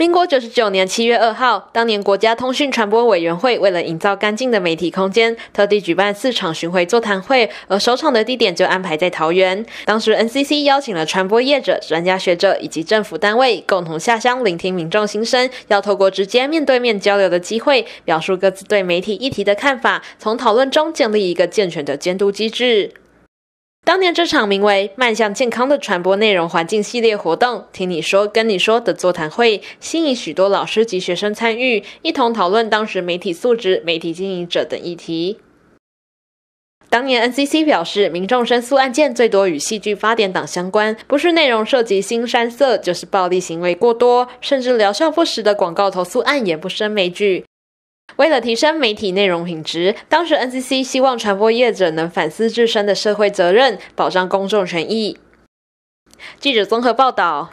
民国九十九年七月二号，当年国家通讯传播委员会为了营造干净的媒体空间，特地举办四场巡回座谈会，而首场的地点就安排在桃园。当时 NCC 邀请了传播业者、专家学者以及政府单位，共同下乡聆听民众心声，要透过直接面对面交流的机会，表述各自对媒体议题的看法，从讨论中建立一个健全的监督机制。当年这场名为“迈向健康”的传播内容环境系列活动，听你说、跟你说的座谈会，吸引许多老师及学生参与，一同讨论当时媒体素质、媒体经营者等议题。当年 NCC 表示，民众申诉案件最多与戏剧发电党相关，不是内容涉及新山色，就是暴力行为过多，甚至疗效不实的广告投诉案也不胜枚举。为了提升媒体内容品质，当时 NCC 希望传播业者能反思自身的社会责任，保障公众权益。记者综合报道。